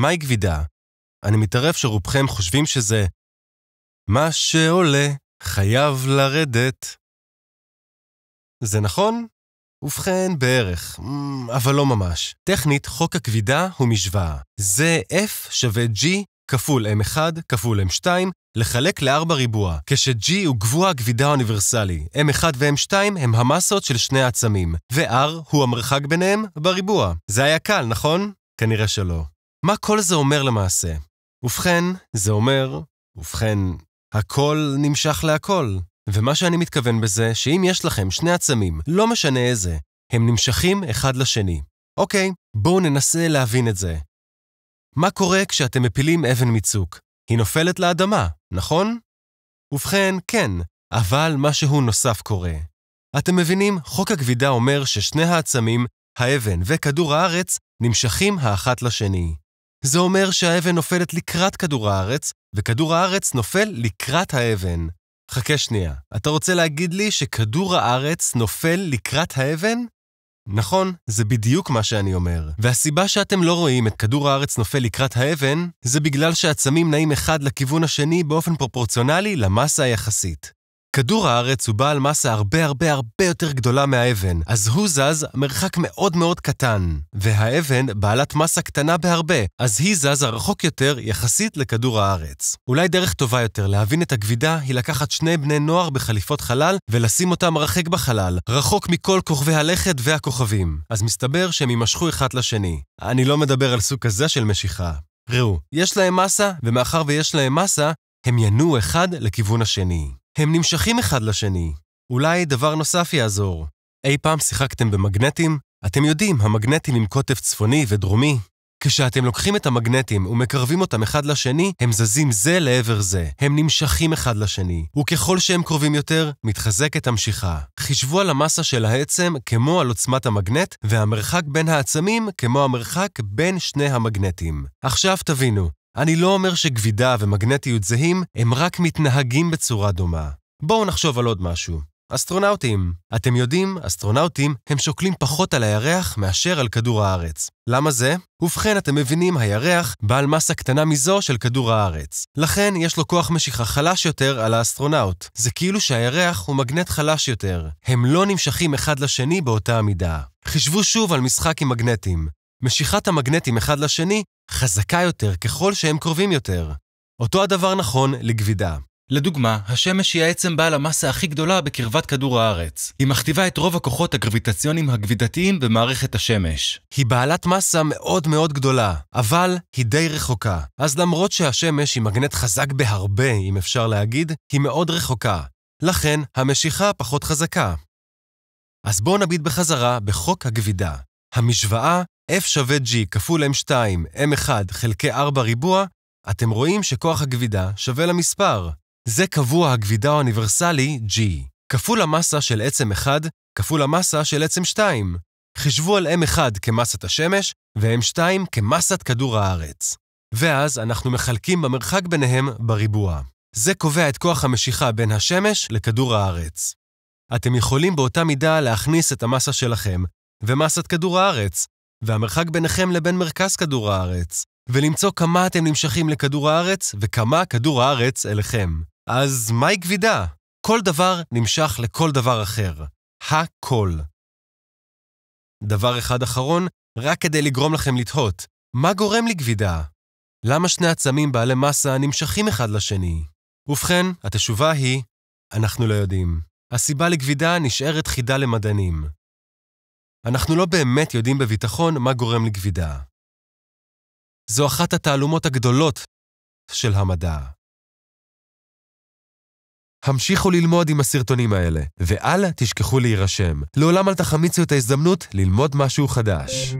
מהי גבידה? אני מתערב שרובכם חושבים שזה מה שעולה חייב לרדת. זה נכון? ובכן, בערך, אמ, אבל לא ממש. טכנית, חוק הכבידה הוא משוואה. זה F שווה G כפול M1 כפול M2 לחלק ל-4 ריבוע, כש-G הוא גבוה הכבידה האוניברסלי, M1 ו-M2 הם המסות של שני העצמים, ו-R הוא המרחק ביניהם בריבוע. זה היה קל, נכון? כנראה שלא. מה כל זה אומר למעשה? ובכן, זה אומר, ובכן, הכל נמשך להכל. ומה שאני מתכוון בזה, שאם יש לכם שני עצמים, לא משנה איזה, הם נמשכים אחד לשני. אוקיי, בואו ננסה להבין את זה. מה קורה כשאתם מפילים אבן מצוק? היא נופלת לאדמה, נכון? ובכן, כן, אבל משהו נוסף קורה. אתם מבינים, חוק הכבידה אומר ששני העצמים, האבן וכדור הארץ, נמשכים האחת לשני. זה אומר שהאבן נופלת לקראת כדור הארץ, וכדור הארץ נופל לקראת האבן. חכה שנייה, אתה רוצה להגיד לי שכדור הארץ נופל לקראת האבן? נכון, זה בדיוק מה שאני אומר. והסיבה שאתם לא רואים את כדור הארץ נופל לקראת האבן, זה בגלל שהעצמים נעים אחד לכיוון השני באופן פרופורציונלי למסה היחסית. כדור הארץ הוא בעל מסה הרבה הרבה הרבה יותר גדולה מהאבן, אז הוא זז מרחק מאוד מאוד קטן. והאבן בעלת מסה קטנה בהרבה, אז היא זזה רחוק יותר יחסית לכדור הארץ. אולי דרך טובה יותר להבין את הכבידה היא לקחת שני בני נוער בחליפות חלל ולשים אותם רחק בחלל, רחוק מכל כוכבי הלכת והכוכבים. אז מסתבר שהם יימשכו אחד לשני. אני לא מדבר על סוג כזה של משיכה. ראו, יש להם מסה, ומאחר ויש להם מסה, הם ינועו אחד לכיוון השני. הם נמשכים אחד לשני. אולי דבר נוסף יעזור. אי פעם שיחקתם במגנטים? אתם יודעים, המגנטים עם קוטב צפוני ודרומי. כשאתם לוקחים את המגנטים ומקרבים אותם אחד לשני, הם זזים זה לעבר זה. הם נמשכים אחד לשני, וככל שהם קרובים יותר, מתחזקת המשיכה. חישבו על המסה של העצם כמו על עוצמת המגנט, והמרחק בין העצמים כמו המרחק בין שני המגנטים. עכשיו תבינו, אני לא אומר שגבידה ומגנטיות זהים, הם רק מתנהגים בצורה דומה. בואו נחשוב על עוד משהו. אסטרונאוטים. אתם יודעים, אסטרונאוטים הם שוקלים פחות על הירח מאשר על כדור הארץ. למה זה? ובכן, אתם מבינים, הירח בעל מסה קטנה מזו של כדור הארץ. לכן, יש לו כוח משיכה חלש יותר על האסטרונאוט. זה כאילו שהירח הוא מגנט חלש יותר. הם לא נמשכים אחד לשני באותה המידה. חישבו שוב על משחק עם מגנטים. משיכת המגנטים אחד לשני חזקה יותר ככל שהם קרובים יותר. אותו הדבר נכון לגבידה. לדוגמה, השמש היא העצם בעל המסה הכי גדולה בקרבת כדור הארץ. היא מכתיבה את רוב הכוחות הגרביטציוניים הגבידתיים במערכת השמש. היא בעלת מסה מאוד מאוד גדולה, אבל היא די רחוקה. אז למרות שהשמש היא מגנט חזק בהרבה, אם אפשר להגיד, היא מאוד רחוקה. לכן, המשיכה פחות חזקה. אז בואו נביט בחזרה בחוק הגבידה. המשוואה F שווה G כפול M2, M1 חלקי 4 ריבוע, אתם רואים שכוח הגבידה שווה למספר. זה קבוע הגבידה האוניברסלי G, כפול המסה של עצם 1 כפול המסה של עצם 2. חישבו על M1 כמסת השמש ו-M2 כמסת כדור הארץ. ואז אנחנו מחלקים במרחק ביניהם בריבוע. זה קובע את כוח המשיכה בין השמש לכדור הארץ. אתם יכולים באותה מידה להכניס את המסה שלכם ומסת כדור הארץ, והמרחק ביניכם לבין מרכז כדור הארץ, ולמצוא כמה אתם נמשכים לכדור הארץ וכמה כדור הארץ אליכם. אז מהי כבידה? כל דבר נמשך לכל דבר אחר. הכל. דבר אחד אחרון, רק כדי לגרום לכם לתהות, מה גורם לכבידה? למה שני עצמים בעלי מסה נמשכים אחד לשני? ובכן, התשובה היא, אנחנו לא יודעים. הסיבה לכבידה נשארת חידה למדענים. אנחנו לא באמת יודעים בביטחון מה גורם לגבידה. זו אחת התעלומות הגדולות של המדע. המשיכו ללמוד עם הסרטונים האלה, ואל תשכחו להירשם. לעולם אל תחמיצו את ההזדמנות ללמוד משהו חדש.